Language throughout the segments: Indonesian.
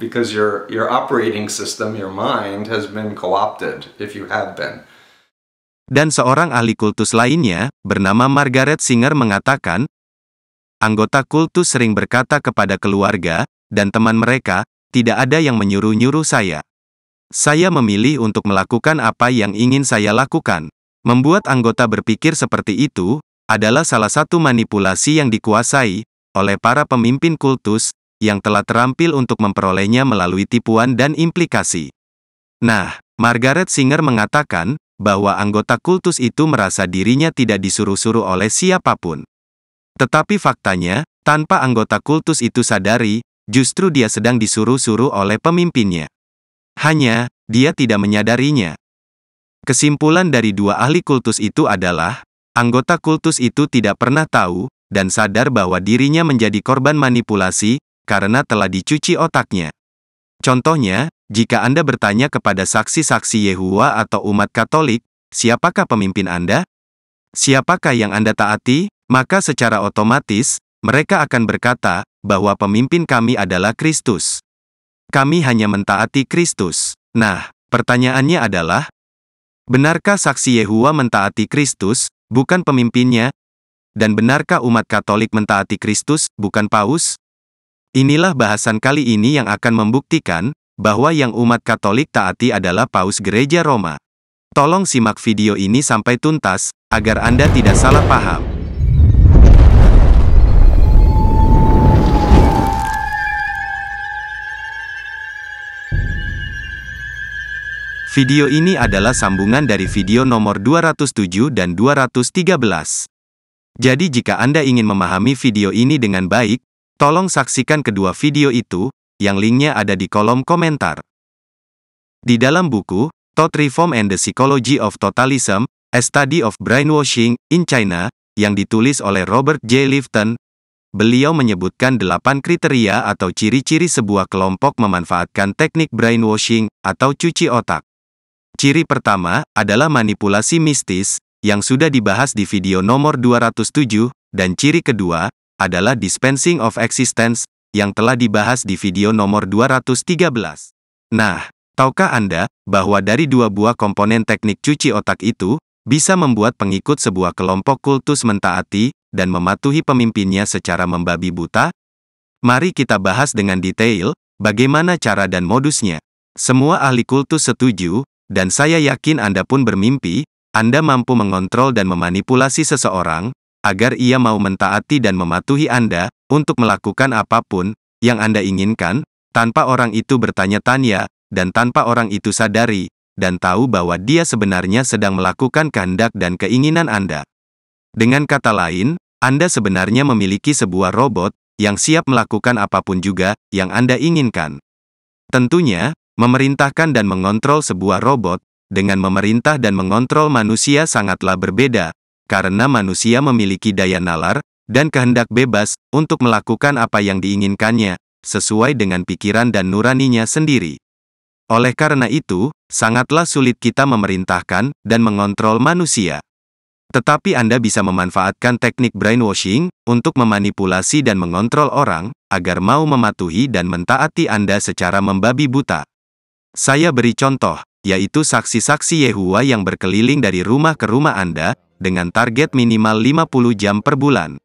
because your, your operating system, your mind, has been co-opted, if you have been. Dan seorang ahli kultus lainnya, bernama Margaret Singer mengatakan, anggota kultus sering berkata kepada keluarga dan teman mereka, tidak ada yang menyuruh-nyuruh saya. Saya memilih untuk melakukan apa yang ingin saya lakukan. Membuat anggota berpikir seperti itu adalah salah satu manipulasi yang dikuasai oleh para pemimpin kultus yang telah terampil untuk memperolehnya melalui tipuan dan implikasi. Nah, Margaret Singer mengatakan bahwa anggota kultus itu merasa dirinya tidak disuruh-suruh oleh siapapun. Tetapi faktanya, tanpa anggota kultus itu sadari, justru dia sedang disuruh-suruh oleh pemimpinnya. Hanya, dia tidak menyadarinya. Kesimpulan dari dua ahli kultus itu adalah, anggota kultus itu tidak pernah tahu dan sadar bahwa dirinya menjadi korban manipulasi karena telah dicuci otaknya. Contohnya, jika Anda bertanya kepada saksi-saksi Yehua atau umat Katolik, siapakah pemimpin Anda? Siapakah yang Anda taati? Maka secara otomatis, mereka akan berkata bahwa pemimpin kami adalah Kristus. Kami hanya mentaati Kristus. Nah, pertanyaannya adalah, benarkah saksi Yehua mentaati Kristus, bukan pemimpinnya? Dan benarkah umat Katolik mentaati Kristus, bukan Paus? Inilah bahasan kali ini yang akan membuktikan bahwa yang umat Katolik taati adalah Paus Gereja Roma. Tolong simak video ini sampai tuntas agar Anda tidak salah paham. Video ini adalah sambungan dari video nomor 207 dan 213. Jadi jika Anda ingin memahami video ini dengan baik, Tolong saksikan kedua video itu, yang linknya ada di kolom komentar. Di dalam buku, Thought Reform and the Psychology of Totalism, A Study of Brainwashing in China, yang ditulis oleh Robert J. Lifton, beliau menyebutkan delapan kriteria atau ciri-ciri sebuah kelompok memanfaatkan teknik brainwashing atau cuci otak. Ciri pertama adalah manipulasi mistis, yang sudah dibahas di video nomor 207, dan ciri kedua adalah dispensing of existence, yang telah dibahas di video nomor 213. Nah, tahukah Anda bahwa dari dua buah komponen teknik cuci otak itu, bisa membuat pengikut sebuah kelompok kultus mentaati dan mematuhi pemimpinnya secara membabi buta? Mari kita bahas dengan detail bagaimana cara dan modusnya. Semua ahli kultus setuju, dan saya yakin Anda pun bermimpi, Anda mampu mengontrol dan memanipulasi seseorang agar ia mau mentaati dan mematuhi Anda untuk melakukan apapun yang Anda inginkan, tanpa orang itu bertanya-tanya, dan tanpa orang itu sadari, dan tahu bahwa dia sebenarnya sedang melakukan kehendak dan keinginan Anda. Dengan kata lain, Anda sebenarnya memiliki sebuah robot yang siap melakukan apapun juga yang Anda inginkan. Tentunya, memerintahkan dan mengontrol sebuah robot dengan memerintah dan mengontrol manusia sangatlah berbeda, karena manusia memiliki daya nalar dan kehendak bebas untuk melakukan apa yang diinginkannya, sesuai dengan pikiran dan nuraninya sendiri. Oleh karena itu, sangatlah sulit kita memerintahkan dan mengontrol manusia. Tetapi Anda bisa memanfaatkan teknik brainwashing untuk memanipulasi dan mengontrol orang agar mau mematuhi dan mentaati Anda secara membabi buta. Saya beri contoh, yaitu saksi-saksi Yehua yang berkeliling dari rumah ke rumah Anda dengan target minimal 50 jam per bulan.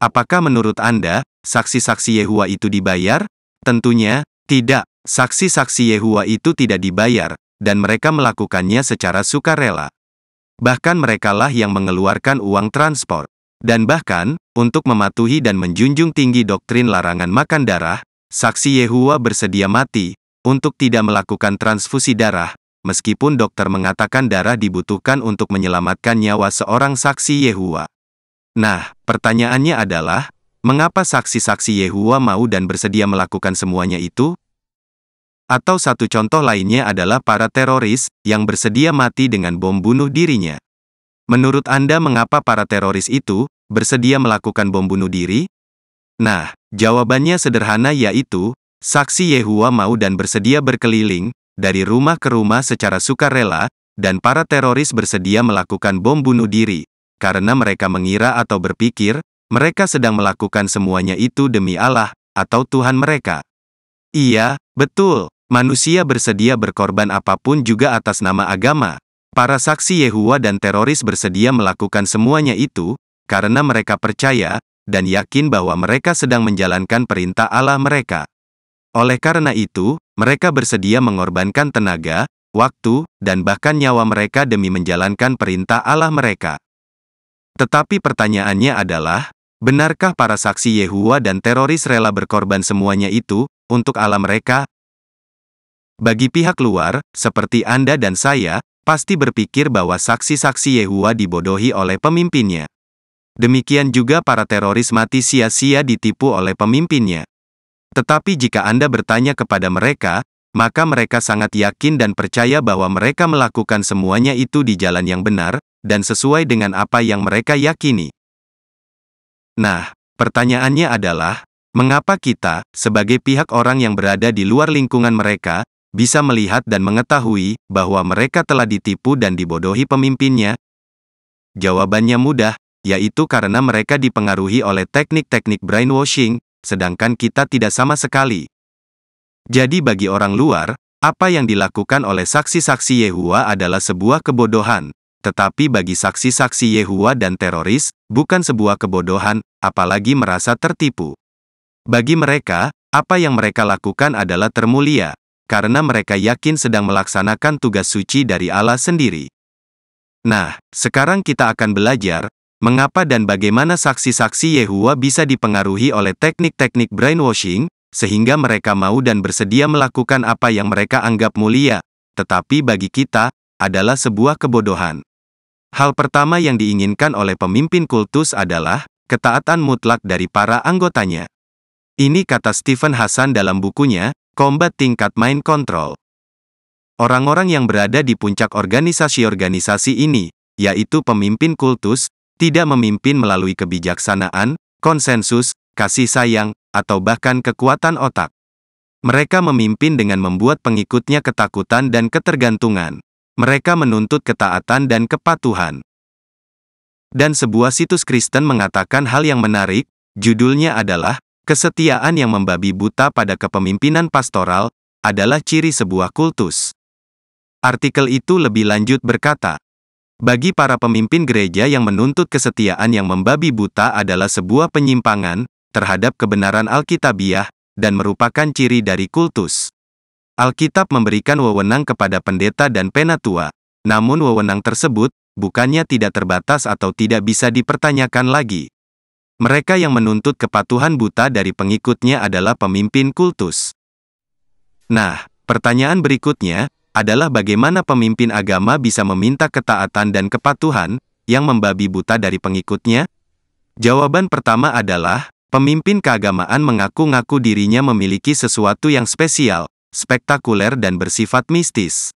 Apakah menurut Anda, saksi-saksi Yehua itu dibayar? Tentunya, tidak. Saksi-saksi Yehua itu tidak dibayar, dan mereka melakukannya secara sukarela. Bahkan merekalah yang mengeluarkan uang transport. Dan bahkan, untuk mematuhi dan menjunjung tinggi doktrin larangan makan darah, saksi Yehua bersedia mati, untuk tidak melakukan transfusi darah, meskipun dokter mengatakan darah dibutuhkan untuk menyelamatkan nyawa seorang saksi Yehua. Nah, pertanyaannya adalah, mengapa saksi-saksi Yehua mau dan bersedia melakukan semuanya itu? Atau satu contoh lainnya adalah para teroris yang bersedia mati dengan bom bunuh dirinya. Menurut Anda mengapa para teroris itu bersedia melakukan bom bunuh diri? Nah, jawabannya sederhana yaitu, saksi Yehua mau dan bersedia berkeliling, dari rumah ke rumah secara sukarela, dan para teroris bersedia melakukan bom bunuh diri, karena mereka mengira atau berpikir, mereka sedang melakukan semuanya itu demi Allah, atau Tuhan mereka. Iya, betul, manusia bersedia berkorban apapun juga atas nama agama. Para saksi Yehuwa dan teroris bersedia melakukan semuanya itu, karena mereka percaya, dan yakin bahwa mereka sedang menjalankan perintah Allah mereka. Oleh karena itu, mereka bersedia mengorbankan tenaga, waktu, dan bahkan nyawa mereka demi menjalankan perintah Allah mereka. Tetapi pertanyaannya adalah, benarkah para saksi Yehuwa dan teroris rela berkorban semuanya itu untuk Allah mereka? Bagi pihak luar, seperti Anda dan saya, pasti berpikir bahwa saksi-saksi Yehuwa dibodohi oleh pemimpinnya. Demikian juga para teroris mati sia-sia ditipu oleh pemimpinnya. Tetapi jika Anda bertanya kepada mereka, maka mereka sangat yakin dan percaya bahwa mereka melakukan semuanya itu di jalan yang benar dan sesuai dengan apa yang mereka yakini. Nah, pertanyaannya adalah, mengapa kita, sebagai pihak orang yang berada di luar lingkungan mereka, bisa melihat dan mengetahui bahwa mereka telah ditipu dan dibodohi pemimpinnya? Jawabannya mudah, yaitu karena mereka dipengaruhi oleh teknik-teknik brainwashing sedangkan kita tidak sama sekali. Jadi bagi orang luar, apa yang dilakukan oleh saksi-saksi Yehua adalah sebuah kebodohan, tetapi bagi saksi-saksi Yehua dan teroris, bukan sebuah kebodohan, apalagi merasa tertipu. Bagi mereka, apa yang mereka lakukan adalah termulia, karena mereka yakin sedang melaksanakan tugas suci dari Allah sendiri. Nah, sekarang kita akan belajar mengapa dan bagaimana saksi-saksi Yehua bisa dipengaruhi oleh teknik-teknik brainwashing, sehingga mereka mau dan bersedia melakukan apa yang mereka anggap mulia, tetapi bagi kita, adalah sebuah kebodohan. Hal pertama yang diinginkan oleh pemimpin kultus adalah ketaatan mutlak dari para anggotanya. Ini kata Stephen Hassan dalam bukunya, Combat Tingkat Mind Control. Orang-orang yang berada di puncak organisasi-organisasi ini, yaitu pemimpin kultus, tidak memimpin melalui kebijaksanaan, konsensus, kasih sayang, atau bahkan kekuatan otak. Mereka memimpin dengan membuat pengikutnya ketakutan dan ketergantungan. Mereka menuntut ketaatan dan kepatuhan. Dan sebuah situs Kristen mengatakan hal yang menarik, judulnya adalah "Kesetiaan yang Membabi Buta pada Kepemimpinan Pastoral" adalah ciri sebuah kultus. Artikel itu lebih lanjut berkata, bagi para pemimpin gereja yang menuntut kesetiaan yang membabi buta adalah sebuah penyimpangan terhadap kebenaran Alkitabiah dan merupakan ciri dari kultus. Alkitab memberikan wewenang kepada pendeta dan penatua, namun wewenang tersebut bukannya tidak terbatas atau tidak bisa dipertanyakan lagi. Mereka yang menuntut kepatuhan buta dari pengikutnya adalah pemimpin kultus. Nah, pertanyaan berikutnya, adalah bagaimana pemimpin agama bisa meminta ketaatan dan kepatuhan yang membabi buta dari pengikutnya? Jawaban pertama adalah, pemimpin keagamaan mengaku-ngaku dirinya memiliki sesuatu yang spesial, spektakuler dan bersifat mistis.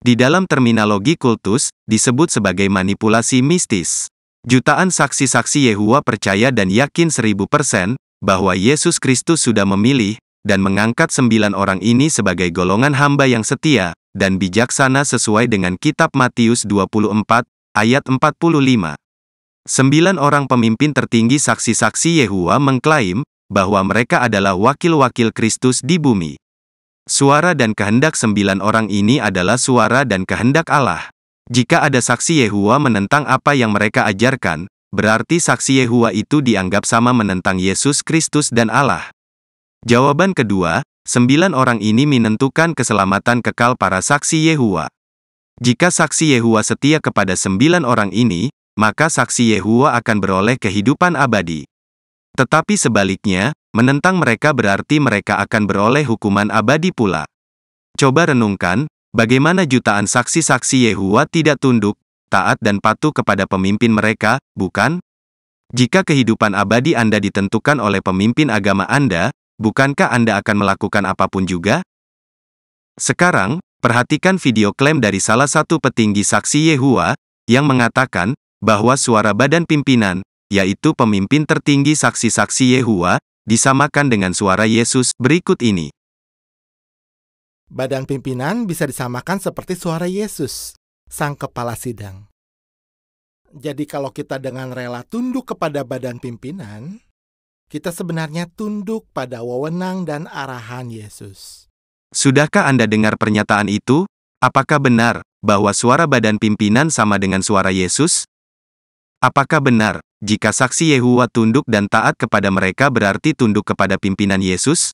Di dalam terminologi kultus, disebut sebagai manipulasi mistis. Jutaan saksi-saksi Yehua percaya dan yakin seribu persen bahwa Yesus Kristus sudah memilih dan mengangkat sembilan orang ini sebagai golongan hamba yang setia, dan bijaksana sesuai dengan kitab Matius 24 ayat 45. Sembilan orang pemimpin tertinggi saksi-saksi Yehua mengklaim bahwa mereka adalah wakil-wakil Kristus di bumi. Suara dan kehendak sembilan orang ini adalah suara dan kehendak Allah. Jika ada saksi Yehua menentang apa yang mereka ajarkan, berarti saksi Yehua itu dianggap sama menentang Yesus Kristus dan Allah. Jawaban kedua, sembilan orang ini menentukan keselamatan kekal para saksi Yehua. Jika saksi Yehua setia kepada sembilan orang ini, maka saksi Yehua akan beroleh kehidupan abadi. Tetapi sebaliknya, menentang mereka berarti mereka akan beroleh hukuman abadi pula. Coba renungkan, bagaimana jutaan saksi-saksi Yehua tidak tunduk, taat dan patuh kepada pemimpin mereka, bukan? Jika kehidupan abadi Anda ditentukan oleh pemimpin agama Anda, bukankah Anda akan melakukan apapun juga? Sekarang, perhatikan video klaim dari salah satu petinggi saksi Yehua, yang mengatakan bahwa suara badan pimpinan, yaitu pemimpin tertinggi saksi-saksi Yehua, disamakan dengan suara Yesus berikut ini. Badan pimpinan bisa disamakan seperti suara Yesus, sang kepala sidang. Jadi kalau kita dengan rela tunduk kepada badan pimpinan, kita sebenarnya tunduk pada wewenang dan arahan Yesus. Sudahkah Anda dengar pernyataan itu? Apakah benar bahwa suara badan pimpinan sama dengan suara Yesus? Apakah benar jika saksi Yehuwa tunduk dan taat kepada mereka berarti tunduk kepada pimpinan Yesus?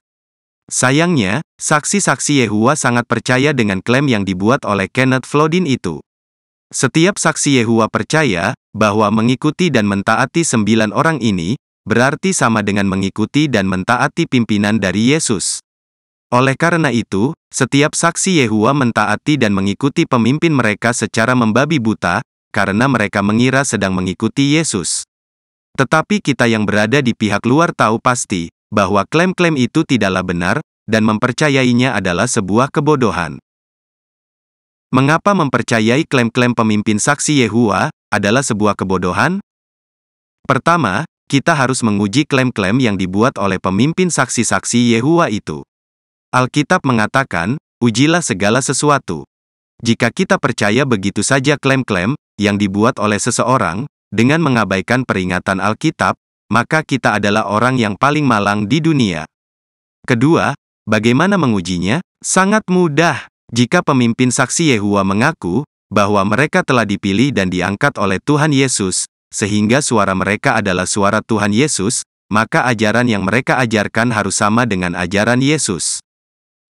Sayangnya, saksi-saksi Yehuwa sangat percaya dengan klaim yang dibuat oleh Kenneth Flodin itu. Setiap saksi Yehuwa percaya bahwa mengikuti dan mentaati sembilan orang ini berarti sama dengan mengikuti dan mentaati pimpinan dari Yesus. Oleh karena itu, setiap saksi Yehua mentaati dan mengikuti pemimpin mereka secara membabi buta, karena mereka mengira sedang mengikuti Yesus. Tetapi kita yang berada di pihak luar tahu pasti bahwa klaim-klaim itu tidaklah benar, dan mempercayainya adalah sebuah kebodohan. Mengapa mempercayai klaim-klaim pemimpin saksi Yehua adalah sebuah kebodohan? Pertama, kita harus menguji klaim-klaim yang dibuat oleh pemimpin saksi-saksi Yehua itu. Alkitab mengatakan, ujilah segala sesuatu. Jika kita percaya begitu saja klaim-klaim yang dibuat oleh seseorang, dengan mengabaikan peringatan Alkitab, maka kita adalah orang yang paling malang di dunia. Kedua, bagaimana mengujinya? Sangat mudah. Jika pemimpin saksi Yehua mengaku bahwa mereka telah dipilih dan diangkat oleh Tuhan Yesus, sehingga suara mereka adalah suara Tuhan Yesus, maka ajaran yang mereka ajarkan harus sama dengan ajaran Yesus.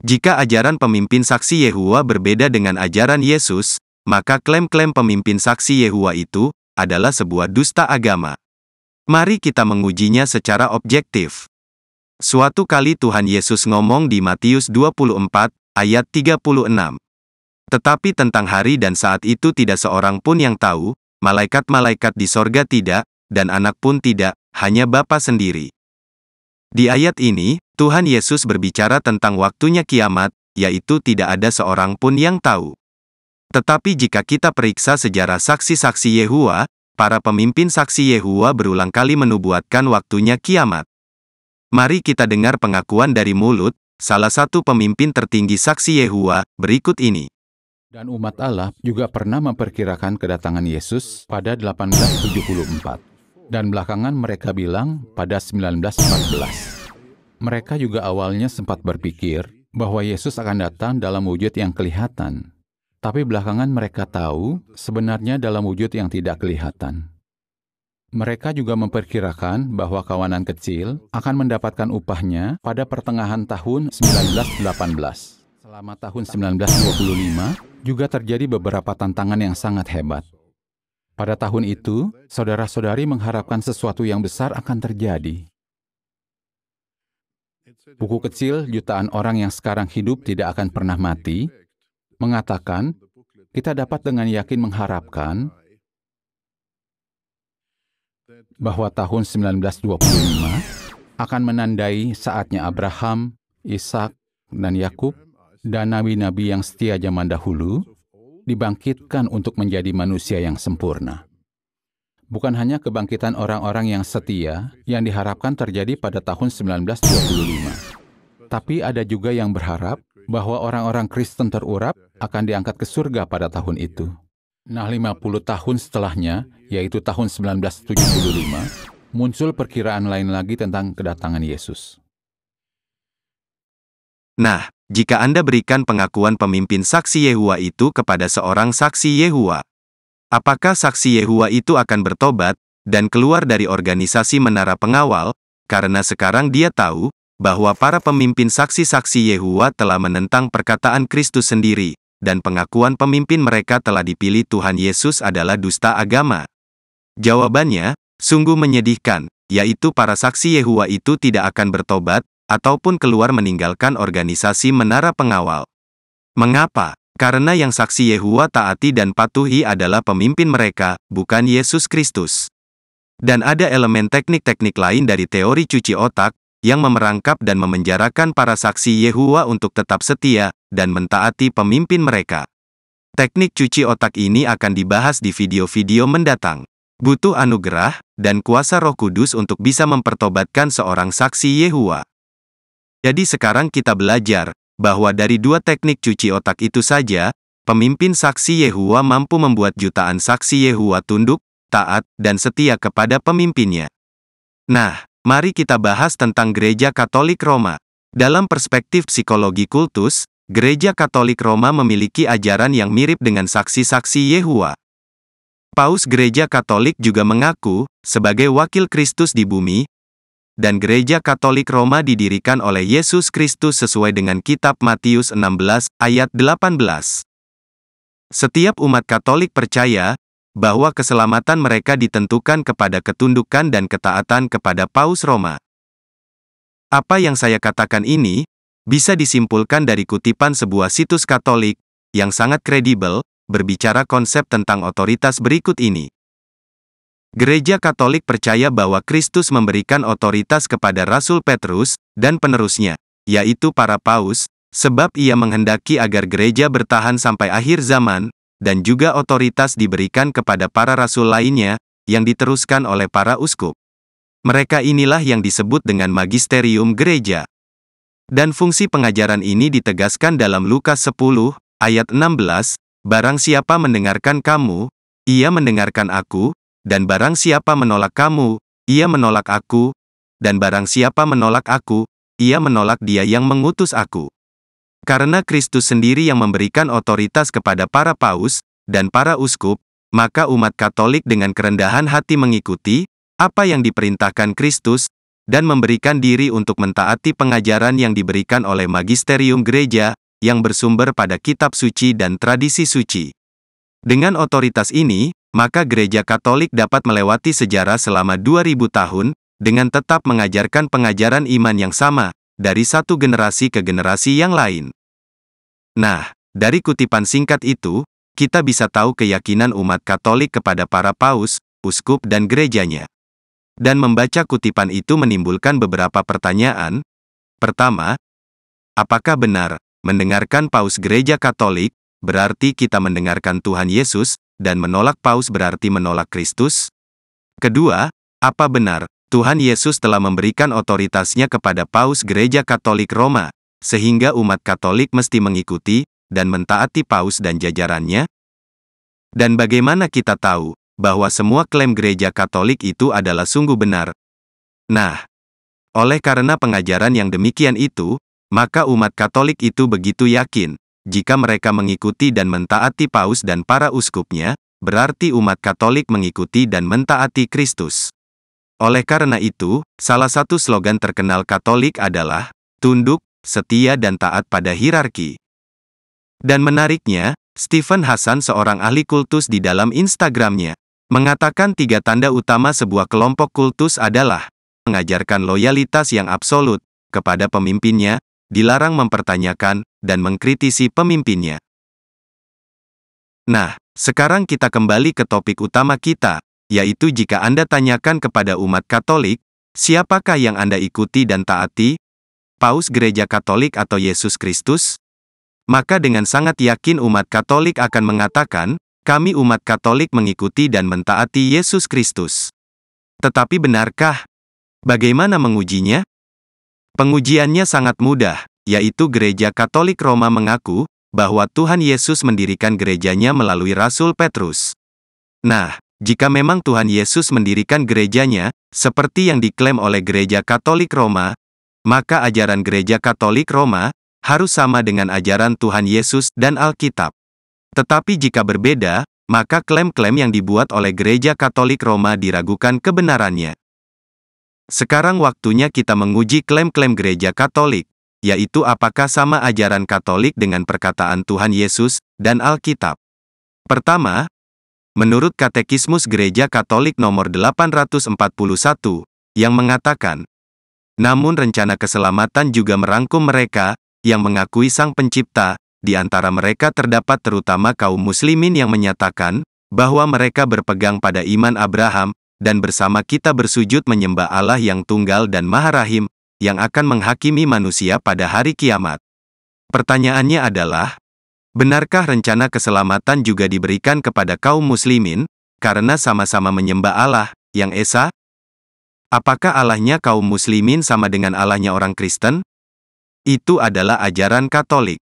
Jika ajaran pemimpin saksi Yehuwa berbeda dengan ajaran Yesus, maka klaim-klaim pemimpin saksi Yehuwa itu adalah sebuah dusta agama. Mari kita mengujinya secara objektif. Suatu kali Tuhan Yesus ngomong di Matius 24 ayat 36. Tetapi tentang hari dan saat itu tidak seorang pun yang tahu, malaikat-malaikat di sorga tidak, dan anak pun tidak, hanya Bapa sendiri. Di ayat ini, Tuhan Yesus berbicara tentang waktunya kiamat, yaitu tidak ada seorang pun yang tahu. Tetapi jika kita periksa sejarah saksi-saksi Yehua, para pemimpin saksi Yehua berulang kali menubuatkan waktunya kiamat. Mari kita dengar pengakuan dari mulut salah satu pemimpin tertinggi saksi Yehua, berikut ini. Dan umat Allah juga pernah memperkirakan kedatangan Yesus pada 1874. Dan belakangan mereka bilang pada 1914. Mereka juga awalnya sempat berpikir bahwa Yesus akan datang dalam wujud yang kelihatan. Tapi belakangan mereka tahu sebenarnya dalam wujud yang tidak kelihatan. Mereka juga memperkirakan bahwa kawanan kecil akan mendapatkan upahnya pada pertengahan tahun 1918. Selama tahun 1925, juga terjadi beberapa tantangan yang sangat hebat. Pada tahun itu, saudara-saudari mengharapkan sesuatu yang besar akan terjadi. Buku kecil jutaan orang yang sekarang hidup tidak akan pernah mati mengatakan, kita dapat dengan yakin mengharapkan bahwa tahun 1925 akan menandai saatnya Abraham, Ishak, dan Yakub dan nabi-nabi yang setia zaman dahulu dibangkitkan untuk menjadi manusia yang sempurna. Bukan hanya kebangkitan orang-orang yang setia yang diharapkan terjadi pada tahun 1925, tapi ada juga yang berharap bahwa orang-orang Kristen terurap akan diangkat ke surga pada tahun itu. Nah, 50 tahun setelahnya, yaitu tahun 1975, muncul perkiraan lain lagi tentang kedatangan Yesus. Nah, jika Anda berikan pengakuan pemimpin saksi Yehua itu kepada seorang saksi Yehua. Apakah saksi Yehua itu akan bertobat dan keluar dari organisasi Menara Pengawal? Karena sekarang dia tahu bahwa para pemimpin saksi-saksi Yehua telah menentang perkataan Kristus sendiri, dan pengakuan pemimpin mereka telah dipilih Tuhan Yesus adalah dusta agama. Jawabannya, sungguh menyedihkan, yaitu para saksi Yehua itu tidak akan bertobat, ataupun keluar meninggalkan organisasi menara pengawal. Mengapa? Karena yang saksi Yehuwa taati dan patuhi adalah pemimpin mereka, bukan Yesus Kristus. Dan ada elemen teknik-teknik lain dari teori cuci otak, yang memerangkap dan memenjarakan para saksi Yehuwa untuk tetap setia, dan mentaati pemimpin mereka. Teknik cuci otak ini akan dibahas di video-video mendatang. Butuh anugerah dan kuasa Roh Kudus untuk bisa mempertobatkan seorang saksi Yehuwa. Jadi sekarang kita belajar bahwa dari dua teknik cuci otak itu saja, pemimpin saksi Yehuwa mampu membuat jutaan saksi Yehuwa tunduk, taat, dan setia kepada pemimpinnya. Nah, mari kita bahas tentang gereja Katolik Roma. Dalam perspektif psikologi kultus, gereja Katolik Roma memiliki ajaran yang mirip dengan saksi-saksi Yehuwa. Paus Gereja Katolik juga mengaku, sebagai wakil Kristus di bumi, dan gereja Katolik Roma didirikan oleh Yesus Kristus sesuai dengan kitab Matius 16 ayat 18. Setiap umat Katolik percaya bahwa keselamatan mereka ditentukan kepada ketundukan dan ketaatan kepada Paus Roma. Apa yang saya katakan ini bisa disimpulkan dari kutipan sebuah situs Katolik yang sangat kredibel berbicara konsep tentang otoritas berikut ini. Gereja Katolik percaya bahwa Kristus memberikan otoritas kepada Rasul Petrus dan penerusnya, yaitu para paus, sebab ia menghendaki agar gereja bertahan sampai akhir zaman, dan juga otoritas diberikan kepada para rasul lainnya yang diteruskan oleh para uskup. Mereka inilah yang disebut dengan magisterium gereja. Dan fungsi pengajaran ini ditegaskan dalam Lukas 10 ayat 16, barang siapa mendengarkan kamu, ia mendengarkan aku, dan barang siapa menolak kamu, ia menolak aku, dan barang siapa menolak aku, ia menolak dia yang mengutus aku. Karena Kristus sendiri yang memberikan otoritas kepada para paus dan para uskup, maka umat Katolik dengan kerendahan hati mengikuti apa yang diperintahkan Kristus dan memberikan diri untuk mentaati pengajaran yang diberikan oleh magisterium gereja yang bersumber pada kitab suci dan tradisi suci. Dengan otoritas ini, maka gereja Katolik dapat melewati sejarah selama 2000 tahun, dengan tetap mengajarkan pengajaran iman yang sama, dari satu generasi ke generasi yang lain. Nah, dari kutipan singkat itu, kita bisa tahu keyakinan umat Katolik kepada para paus, uskup dan gerejanya. Dan membaca kutipan itu menimbulkan beberapa pertanyaan. Pertama, apakah benar mendengarkan paus gereja Katolik berarti kita mendengarkan Tuhan Yesus dan menolak paus berarti menolak Kristus? Kedua, apa benar Tuhan Yesus telah memberikan otoritasnya kepada paus Gereja Katolik Roma, sehingga umat Katolik mesti mengikuti dan mentaati paus dan jajarannya? Dan bagaimana kita tahu bahwa semua klaim Gereja Katolik itu adalah sungguh benar? Nah, oleh karena pengajaran yang demikian itu, maka umat Katolik itu begitu yakin jika mereka mengikuti dan mentaati Paus dan para uskupnya, berarti umat Katolik mengikuti dan mentaati Kristus. Oleh karena itu, salah satu slogan terkenal Katolik adalah tunduk, setia dan taat pada hierarki. Dan menariknya, Stephen Hasan seorang ahli kultus di dalam Instagramnya, mengatakan tiga tanda utama sebuah kelompok kultus adalah mengajarkan loyalitas yang absolut kepada pemimpinnya, dilarang mempertanyakan dan mengkritisi pemimpinnya. Nah, sekarang kita kembali ke topik utama kita, yaitu jika Anda tanyakan kepada umat Katolik, siapakah yang Anda ikuti dan taati? Paus Gereja Katolik atau Yesus Kristus? Maka dengan sangat yakin umat Katolik akan mengatakan, kami umat Katolik mengikuti dan mentaati Yesus Kristus. Tetapi benarkah? Bagaimana mengujinya? Pengujiannya sangat mudah yaitu Gereja Katolik Roma mengaku bahwa Tuhan Yesus mendirikan gerejanya melalui Rasul Petrus. Nah, jika memang Tuhan Yesus mendirikan gerejanya, seperti yang diklaim oleh Gereja Katolik Roma, maka ajaran Gereja Katolik Roma harus sama dengan ajaran Tuhan Yesus dan Alkitab. Tetapi jika berbeda, maka klaim-klaim yang dibuat oleh Gereja Katolik Roma diragukan kebenarannya. Sekarang waktunya kita menguji klaim-klaim Gereja Katolik yaitu apakah sama ajaran Katolik dengan perkataan Tuhan Yesus dan Alkitab. Pertama, menurut Katekismus Gereja Katolik nomor 841, yang mengatakan, namun rencana keselamatan juga merangkum mereka yang mengakui Sang Pencipta, di antara mereka terdapat terutama kaum muslimin yang menyatakan bahwa mereka berpegang pada iman Abraham dan bersama kita bersujud menyembah Allah yang tunggal dan Maha Rahim, yang akan menghakimi manusia pada hari kiamat. Pertanyaannya adalah, benarkah rencana keselamatan juga diberikan kepada kaum muslimin, karena sama-sama menyembah Allah, yang Esa? Apakah Allahnya kaum muslimin sama dengan Allahnya orang Kristen? Itu adalah ajaran Katolik.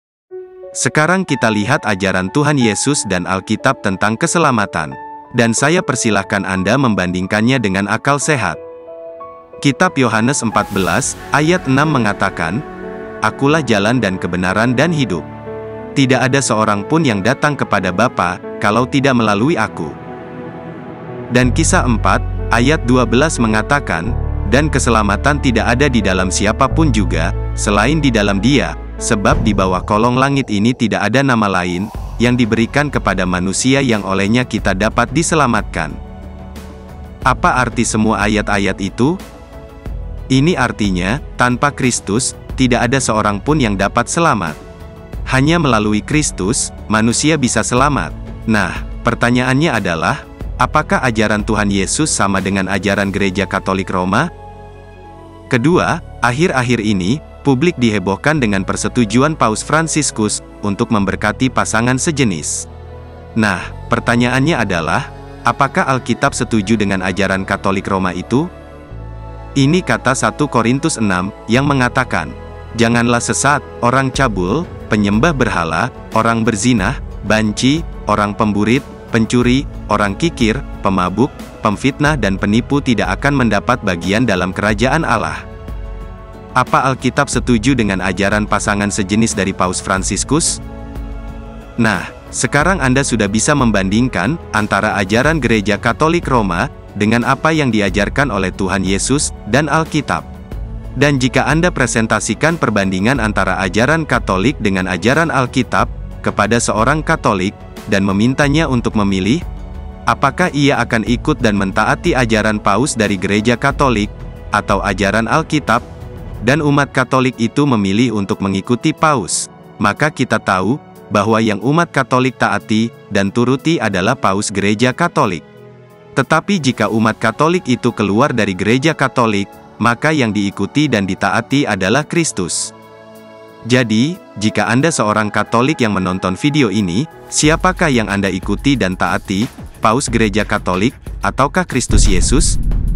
Sekarang kita lihat ajaran Tuhan Yesus dan Alkitab tentang keselamatan. Dan saya persilahkan Anda membandingkannya dengan akal sehat. Kitab Yohanes 14 ayat 6 mengatakan, Akulah jalan dan kebenaran dan hidup. Tidak ada seorang pun yang datang kepada Bapa kalau tidak melalui aku. Dan kisah 4 ayat 12 mengatakan, dan keselamatan tidak ada di dalam siapapun juga selain di dalam Dia, sebab di bawah kolong langit ini tidak ada nama lain yang diberikan kepada manusia yang olehnya kita dapat diselamatkan. Apa arti semua ayat-ayat itu? Ini artinya, tanpa Kristus, tidak ada seorang pun yang dapat selamat. Hanya melalui Kristus, manusia bisa selamat. Nah, pertanyaannya adalah, apakah ajaran Tuhan Yesus sama dengan ajaran gereja Katolik Roma? Kedua, akhir-akhir ini, publik dihebohkan dengan persetujuan Paus Fransiskus untuk memberkati pasangan sejenis. Nah, pertanyaannya adalah, apakah Alkitab setuju dengan ajaran Katolik Roma itu? Ini kata 1 Korintus 6, yang mengatakan, Janganlah sesat, orang cabul, penyembah berhala, orang berzinah, banci, orang pemburit, pencuri, orang kikir, pemabuk, pemfitnah dan penipu tidak akan mendapat bagian dalam kerajaan Allah. Apa Alkitab setuju dengan ajaran pasangan sejenis dari Paus Fransiskus? Nah, sekarang Anda sudah bisa membandingkan antara ajaran Gereja Katolik Roma dengan apa yang diajarkan oleh Tuhan Yesus dan Alkitab. Dan jika Anda presentasikan perbandingan antara ajaran Katolik dengan ajaran Alkitab kepada seorang Katolik dan memintanya untuk memilih apakah ia akan ikut dan mentaati ajaran Paus dari Gereja Katolik atau ajaran Alkitab, dan umat Katolik itu memilih untuk mengikuti Paus, maka kita tahu bahwa yang umat Katolik taati dan turuti adalah Paus Gereja Katolik. Tetapi jika umat Katolik itu keluar dari gereja Katolik, maka yang diikuti dan ditaati adalah Kristus. Jadi, jika Anda seorang Katolik yang menonton video ini, siapakah yang Anda ikuti dan taati? Paus Gereja Katolik ataukah Kristus Yesus?